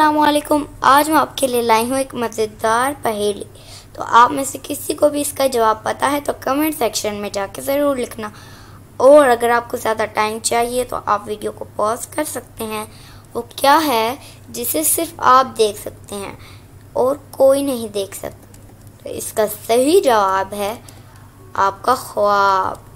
असलकुम आज मैं आपके लिए लाई हूँ एक मज़ेदार पहेली तो आप में से किसी को भी इसका जवाब पता है तो कमेंट सेक्शन में जाके ज़रूर लिखना और अगर आपको ज़्यादा टाइम चाहिए तो आप वीडियो को पॉज कर सकते हैं वो क्या है जिसे सिर्फ आप देख सकते हैं और कोई नहीं देख सकता तो इसका सही जवाब है आपका ख्वाब